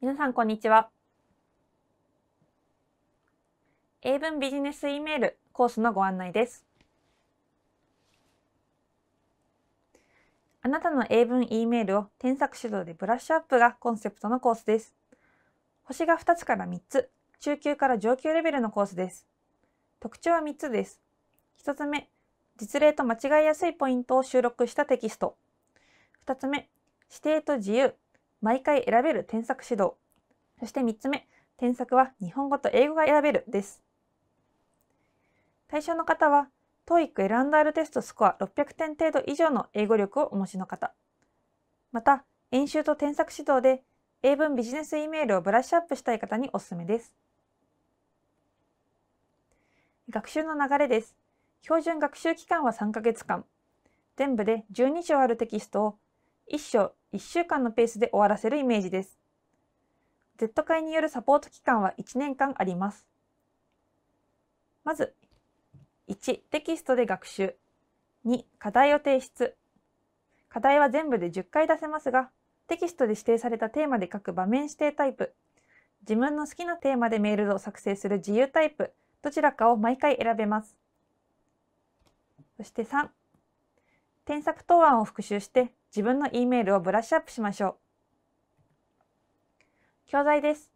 皆さん、こんにちは。英文ビジネス E メールコースのご案内です。あなたの英文 E メールを添削指導でブラッシュアップがコンセプトのコースです。星が2つから3つ、中級から上級レベルのコースです。特徴は3つです。1つ目、実例と間違いやすいポイントを収録したテキスト。2つ目、指定と自由、毎回選べる添削指導。そして3つ目、添削は日本語と英語が選べるです。対象の方は、TOEIC 選んだ R テストスコア600点程度以上の英語力をお持ちの方。また、演習と添削指導で英文ビジネス E メールをブラッシュアップしたい方におすすめです。学習の流れです。標準学習期間は3ヶ月間。全部で12章あるテキストを1章1週間のペースで終わらせるイメージです。Z 会によるサポート期間は1年間あります。まず、1、テキストで学習。2、課題を提出。課題は全部で10回出せますが、テキストで指定されたテーマで書く場面指定タイプ。自分の好きなテーマでメールを作成する自由タイプ。どちらかを毎回選べます。そして3、添削答案を復習して自分の E メールをブラッシュアップしましょう。教材です。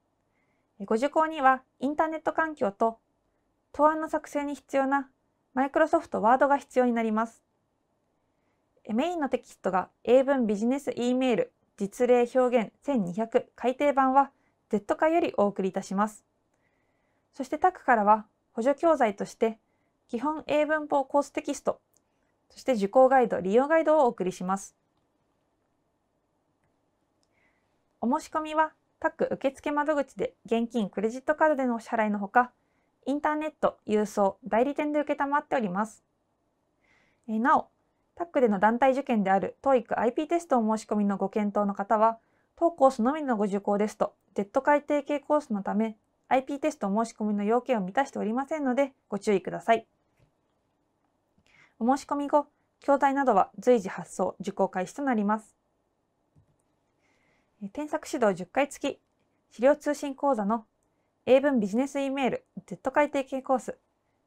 ご受講にはインターネット環境と答案の作成に必要なマイクロソフトワードが必要になります。メインのテキストが英文ビジネス E メール実例表現1200改訂版は Z 化よりお送りいたします。そしてタックからは補助教材として基本英文法コーステキスト、そして受講ガイド、利用ガイドをお送りします。お申し込みはク受付窓口で現金クレジットカードでのお支払いのほか、インターネット、郵送、代理店で承っております。えなお、タックでの団体受験である TOEIC IP テストお申し込みのご検討の方は、当コースのみのご受講ですと、Z 改定系コースのため、IP テスト申し込みの要件を満たしておりませんので、ご注意ください。お申し込み後、教材などは随時発送、受講開始となります。添削指導10回付き資料通信講座の英文ビジネス E メール Z 改定系コース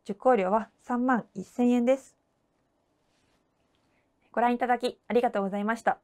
受講料は3万1000円です。ご覧いただきありがとうございました。